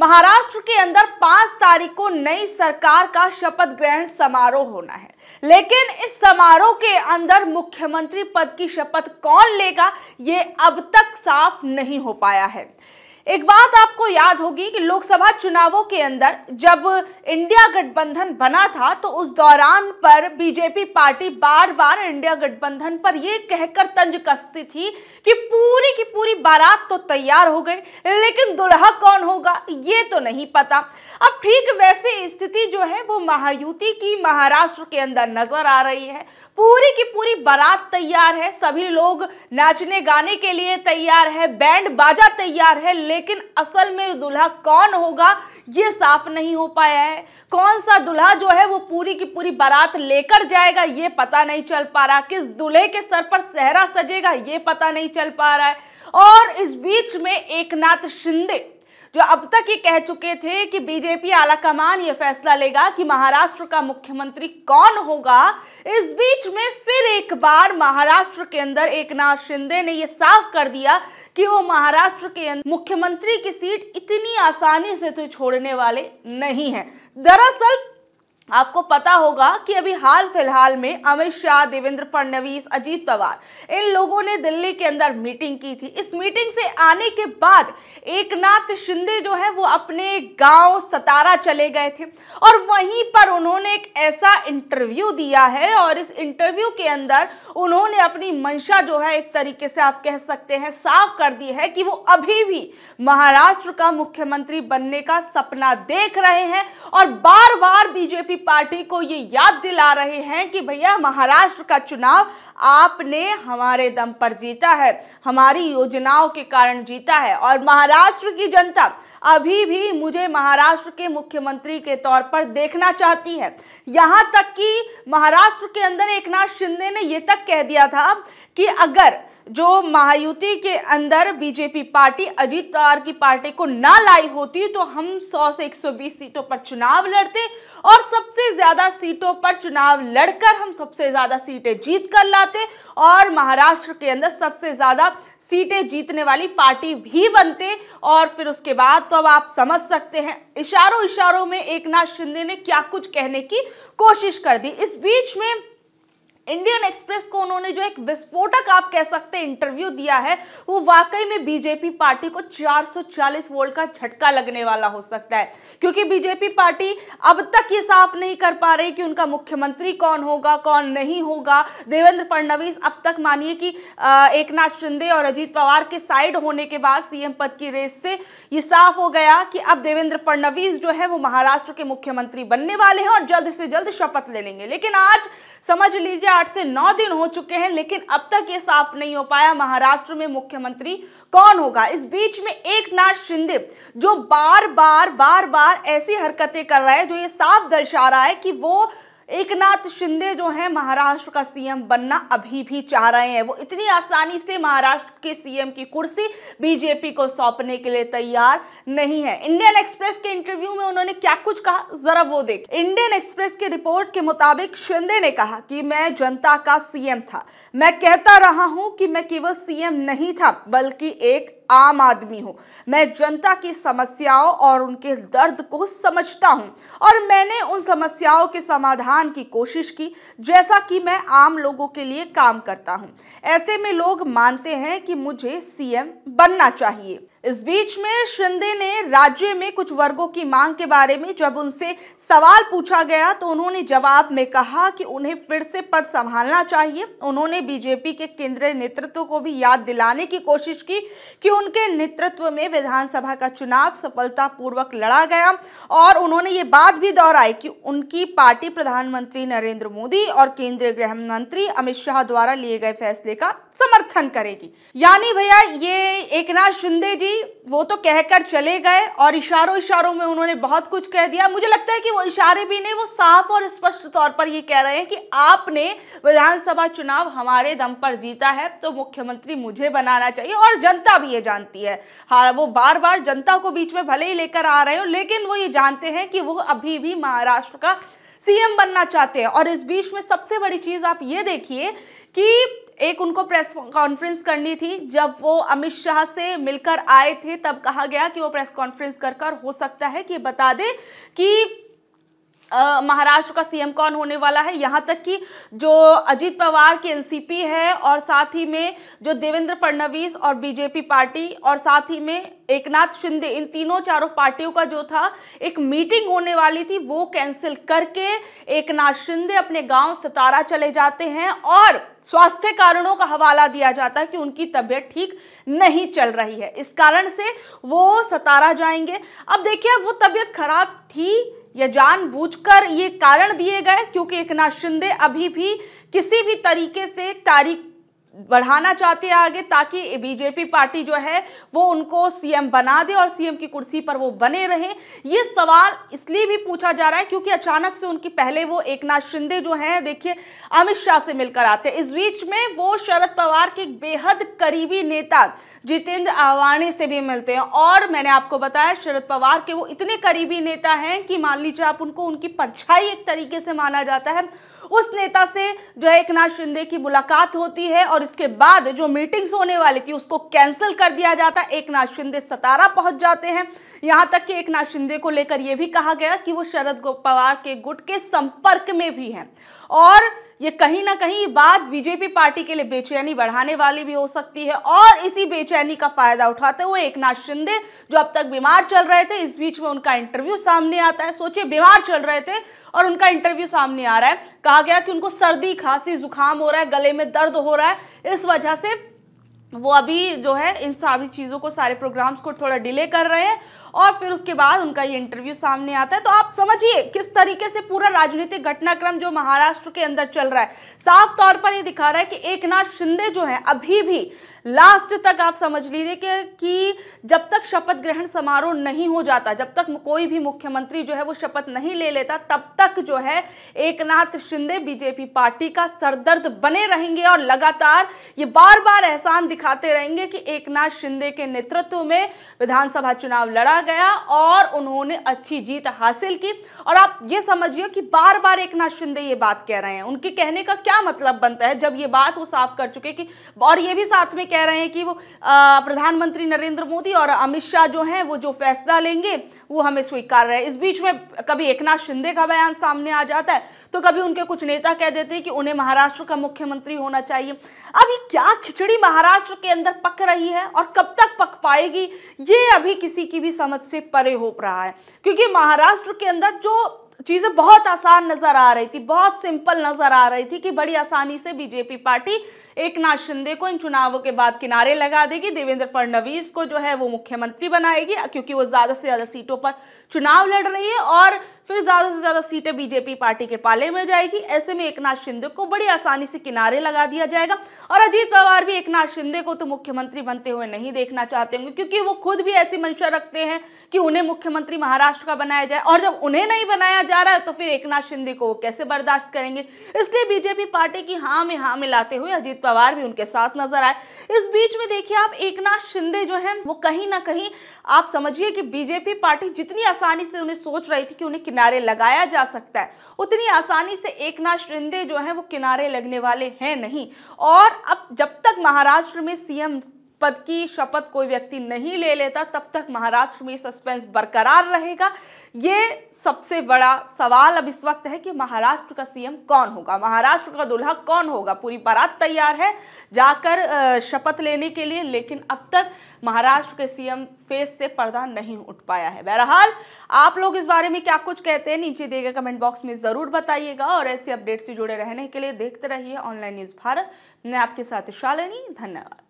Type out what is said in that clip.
महाराष्ट्र के अंदर पांच तारीख को नई सरकार का शपथ ग्रहण समारोह होना है लेकिन इस समारोह के अंदर मुख्यमंत्री पद की शपथ कौन लेगा ये अब तक साफ नहीं हो पाया है एक बात आपको याद होगी कि लोकसभा चुनावों के अंदर जब इंडिया गठबंधन बना था तो उस दौरान पर बीजेपी पार्टी बार बार इंडिया गठबंधन पर यह कहकर तंज कसती थी कि पूरी की पूरी बारात तो तैयार हो गई लेकिन दुल्हा कौन होगा ये तो नहीं पता अब ठीक वैसे स्थिति जो है वो महायुति की महाराष्ट्र के अंदर नजर आ रही है पूरी की पूरी बारात तैयार है सभी लोग नाचने गाने के लिए तैयार है बैंड बाजा तैयार है लेकिन असल में दूल्हा कौन होगा ये साफ नहीं हो पाया है कौन सा दूल्हा जो है वो पूरी की पूरी बारात लेकर जाएगा ये पता नहीं चल पा रहा किस दूल्हे के सर पर सहरा सजेगा ये पता नहीं चल पा रहा है और इस बीच में एक नाथ शिंदे जो अब तक ये कह चुके थे कि बीजेपी आलाकमान ये फैसला लेगा कि महाराष्ट्र का मुख्यमंत्री कौन होगा इस बीच में फिर एक बार महाराष्ट्र के अंदर एक नाथ शिंदे ने यह साफ कर दिया कि वो महाराष्ट्र के अं-, मुख्यमंत्री की सीट इतनी आसानी से तो छोड़ने वाले नहीं है दरअसल आपको पता होगा कि अभी हाल फिलहाल में अमित शाह देवेंद्र फडणवीस अजीत पवार इन लोगों ने दिल्ली के अंदर मीटिंग की थी इस मीटिंग से आने के बाद एकनाथ शिंदे जो है वो अपने गांव सतारा चले गए थे और वहीं पर उन्होंने एक ऐसा इंटरव्यू दिया है और इस इंटरव्यू के अंदर उन्होंने अपनी मंशा जो है एक तरीके से आप कह सकते हैं साफ कर दी है कि वो अभी भी महाराष्ट्र का मुख्यमंत्री बनने का सपना देख रहे हैं और बार बार बीजेपी पार्टी को ये याद दिला रहे हैं कि भैया महाराष्ट्र का चुनाव आपने हमारे दम पर जीता है हमारी योजनाओं के कारण जीता है और महाराष्ट्र की जनता अभी भी मुझे महाराष्ट्र के मुख्यमंत्री के तौर पर देखना चाहती है यहाँ तक कि महाराष्ट्र के अंदर एक नाथ शिंदे ने यह तक कह दिया था कि अगर जो महायुति के अंदर बीजेपी पार्टी अजीत पवार की पार्टी को ना लाई होती तो हम 100 से 120 सीटों पर चुनाव लड़ते और सबसे ज्यादा सीटों पर चुनाव लड़कर हम सबसे ज्यादा सीटें जीत कर लाते और महाराष्ट्र के अंदर सबसे ज्यादा सीटें जीतने वाली पार्टी भी बनते और फिर उसके बाद तो अब आप समझ सकते हैं इशारों इशारों में एक नाथ शिंदे ने क्या कुछ कहने की कोशिश कर दी इस बीच में इंडियन एक्सप्रेस को उन्होंने जो एक विस्फोटक आप कह सकते हैं इंटरव्यू दिया है वो वाकई में बीजेपी पार्टी को 440 वोल्ट का झटका लगने वाला हो सकता है क्योंकि बीजेपी पार्टी अब तक ये साफ नहीं कर पा रही कि उनका मुख्यमंत्री कौन होगा कौन नहीं होगा देवेंद्र फडणवीस अब तक मानिए कि एक नाथ शिंदे और अजीत पवार के साइड होने के बाद सीएम पद की रेस से ये साफ हो गया कि अब देवेंद्र फडणवीस जो है वो महाराष्ट्र के मुख्यमंत्री बनने वाले हैं और जल्द से जल्द शपथ ले लेंगे लेकिन आज समझ लीजिए आठ से नौ दिन हो चुके हैं लेकिन अब तक ये साफ नहीं हो पाया महाराष्ट्र में मुख्यमंत्री कौन होगा इस बीच में एक नाथ शिंदे जो बार बार बार बार ऐसी हरकतें कर रहा है जो ये साफ दर्शा रहा है कि वो एक नाथ शिंदे जो है महाराष्ट्र का सीएम बनना अभी भी चाह रहे हैं वो इतनी आसानी से महाराष्ट्र के सीएम की कुर्सी बीजेपी को सौंपने के लिए तैयार नहीं है इंडियन एक्सप्रेस के इंटरव्यू में उन्होंने क्या कुछ कहा जरा वो देख इंडियन एक्सप्रेस की रिपोर्ट के मुताबिक शिंदे ने कहा कि मैं जनता का सीएम था मैं कहता रहा हूं कि मैं केवल सीएम नहीं था बल्कि एक आम आदमी हूँ मैं जनता की समस्याओं और उनके दर्द को समझता हूँ और मैंने उन समस्याओं के समाधान की कोशिश की जैसा कि मैं आम लोगों के लिए काम करता हूँ ऐसे में लोग मानते हैं कि मुझे सीएम बनना चाहिए इस बीच में शिंदे ने राज्य में कुछ वर्गों की मांग के बारे में जब उनसे सवाल पूछा गया तो उन्होंने जवाब में कहा कि उन्हें फिर से पद संभालना चाहिए उन्होंने बीजेपी के केंद्रीय नेतृत्व को भी याद दिलाने की कोशिश की कि उनके नेतृत्व में विधानसभा का चुनाव सफलतापूर्वक लड़ा गया और उन्होंने ये बात भी दोहराई कि उनकी पार्टी प्रधानमंत्री नरेंद्र मोदी और केंद्रीय गृह मंत्री अमित शाह द्वारा लिए गए फैसले का समर्थन समर्थन करेगी यानी भैया ये एक शिंदे जी वो तो कहकर चले गए और इशारों इशारों में उन्होंने बहुत कुछ कह दिया मुझे लगता है कि वो इशारे भी नहीं वो साफ और स्पष्ट तौर पर ये कह रहे हैं कि आपने विधानसभा चुनाव हमारे दम पर जीता है तो मुख्यमंत्री मुझे बनाना चाहिए और जनता भी ये जानती है हाँ वो बार बार जनता को बीच में भले ही लेकर आ रहे हो लेकिन वो ये जानते हैं कि वो अभी भी महाराष्ट्र का सीएम बनना चाहते हैं और इस बीच में सबसे बड़ी चीज आप ये देखिए कि एक उनको प्रेस कॉन्फ्रेंस करनी थी जब वो अमित शाह से मिलकर आए थे तब कहा गया कि वो प्रेस कॉन्फ्रेंस कर कर हो सकता है कि बता दे कि महाराष्ट्र का सीएम कौन होने वाला है यहाँ तक कि जो अजीत पवार के एनसीपी है और साथ ही में जो देवेंद्र फडणवीस और बीजेपी पार्टी और साथ ही में एकनाथ शिंदे इन तीनों चारों पार्टियों का जो था एक मीटिंग होने वाली थी वो कैंसिल करके एकनाथ शिंदे अपने गांव सतारा चले जाते हैं और स्वास्थ्य कारणों का हवाला दिया जाता है कि उनकी तबीयत ठीक नहीं चल रही है इस कारण से वो सतारा जाएंगे अब देखिए वो तबीयत खराब थी या जानबूझकर ये कारण दिए गए क्योंकि एक नाथ शिंदे अभी भी किसी भी तरीके से तारीख बढ़ाना चाहते हैं आगे ताकि बीजेपी पार्टी जो है वो उनको सीएम बना दे और सीएम की कुर्सी पर वो बने रहें ये सवाल इसलिए भी पूछा जा रहा है क्योंकि अचानक से उनकी पहले वो एकनाथ शिंदे जो हैं देखिए अमित शाह से मिलकर आते हैं इस बीच में वो शरद पवार के बेहद करीबी नेता जितेंद्र आवाणी से भी मिलते हैं और मैंने आपको बताया शरद पवार के वो इतने करीबी नेता हैं कि मान लीजिए आप उनको उनकी परछाई एक तरीके से माना जाता है उस नेता से जो है एक नाथ शिंदे की मुलाकात होती है और इसके बाद जो मीटिंग्स होने वाली थी उसको कैंसिल कर दिया जाता है एक नाथ शिंदे सतारा पहुंच जाते हैं यहां तक कि एक नाथ शिंदे को लेकर यह भी कहा गया कि वो शरद पवार के गुट के संपर्क में भी हैं और ये कहीं ना कहीं बात बीजेपी पार्टी के लिए बेचैनी बढ़ाने वाली भी हो सकती है और इसी बेचैनी का फायदा उठाते हुए एक नाथ शिंदे जो अब तक बीमार चल रहे थे इस बीच में उनका इंटरव्यू सामने आता है सोचिए बीमार चल रहे थे और उनका इंटरव्यू सामने आ रहा है कहा गया कि उनको सर्दी खांसी जुकाम हो रहा है गले में दर्द हो रहा है इस वजह से वो अभी जो है इन सारी चीज़ों को सारे प्रोग्राम्स को थोड़ा डिले कर रहे हैं और फिर उसके बाद उनका ये इंटरव्यू सामने आता है तो आप समझिए किस तरीके से पूरा राजनीतिक घटनाक्रम जो महाराष्ट्र के अंदर चल रहा है साफ तौर पर ये दिखा रहा है कि एक नाथ शिंदे जो है अभी भी लास्ट तक आप समझ लीजिए कि, कि जब तक शपथ ग्रहण समारोह नहीं हो जाता जब तक कोई भी मुख्यमंत्री जो है वो शपथ नहीं ले लेता तब तक जो है एकनाथ शिंदे बीजेपी पार्टी का सरदर्द बने रहेंगे और लगातार ये बार बार एहसान दिखाते रहेंगे कि एकनाथ शिंदे के नेतृत्व में विधानसभा चुनाव लड़ा गया और उन्होंने अच्छी जीत हासिल की और आप ये समझिए कि बार बार एक शिंदे ये बात कह रहे हैं उनके कहने का क्या मतलब बनता है जब ये बात वो साफ कर चुके कि और ये भी साथ में कह रहे हैं कि वो प्रधानमंत्री नरेंद्र मोदी और अमित शाह जो हैं वो जो फैसला लेंगे वो हमें स्वीकार रहे इस बीच में कभी एक शिंदे का बयान सामने आ जाता है तो कभी उनके कुछ नेता कह देते हैं कि उन्हें महाराष्ट्र का मुख्यमंत्री होना चाहिए अभी क्या खिचड़ी महाराष्ट्र के अंदर पक रही है और कब तक पक पाएगी ये अभी किसी की भी समझ से परे हो रहा है क्योंकि महाराष्ट्र के अंदर जो चीजें बहुत आसान नजर आ रही थी बहुत सिंपल नजर आ रही थी कि बड़ी आसानी से बीजेपी पार्टी एक नाथ शिंदे को इन चुनावों के बाद किनारे लगा देगी देवेंद्र फडणवीस को जो है वो मुख्यमंत्री बनाएगी क्योंकि वो ज्यादा से ज्यादा सीटों पर चुनाव लड़ रही है और फिर ज़्यादा से ज़्यादा सीटें बीजेपी पार्टी के पाले में जाएगी ऐसे में एक शिंदे को बड़ी आसानी से किनारे लगा दिया जाएगा और अजीत पवार भी एक शिंदे को तो मुख्यमंत्री बनते हुए नहीं देखना चाहते होंगे क्योंकि वो खुद भी ऐसी मंशा रखते हैं कि उन्हें मुख्यमंत्री महाराष्ट्र का बनाया जाए और जब उन्हें नहीं बनाया जा रहा है तो फिर एक शिंदे को कैसे बर्दाश्त करेंगे इसलिए बीजेपी पार्टी की हाँ में हाँ मिलाते हुए अजीत पवार भी उनके साथ नजर आए इस बीच में देखिए आप एक शिंदे जो है वो कहीं ना कहीं आप समझिए कि बीजेपी पार्टी जितनी आसानी से उन्हें सोच रही थी कि उन्हें किनारे लगाया जा सकता है उतनी आसानी से एक नाथ शिंदे जो है वो किनारे लगने वाले हैं नहीं और अब जब तक महाराष्ट्र में सीएम पद की शपथ कोई व्यक्ति नहीं ले लेता तब तक महाराष्ट्र में सस्पेंस बरकरार रहेगा ये सबसे बड़ा सवाल अब इस वक्त है कि महाराष्ट्र का सीएम कौन होगा महाराष्ट्र का दुल्हा कौन होगा पूरी बारात तैयार है जाकर शपथ लेने के लिए लेकिन अब तक महाराष्ट्र के सीएम फेस से पर्दा नहीं उठ पाया है बहरहाल आप लोग इस बारे में क्या कुछ कहते हैं नीचे दिए गए कमेंट बॉक्स में ज़रूर बताइएगा और ऐसे अपडेट से जुड़े रहने के लिए देखते रहिए ऑनलाइन न्यूज़ भारत मैं आपके साथ शालिनी धन्यवाद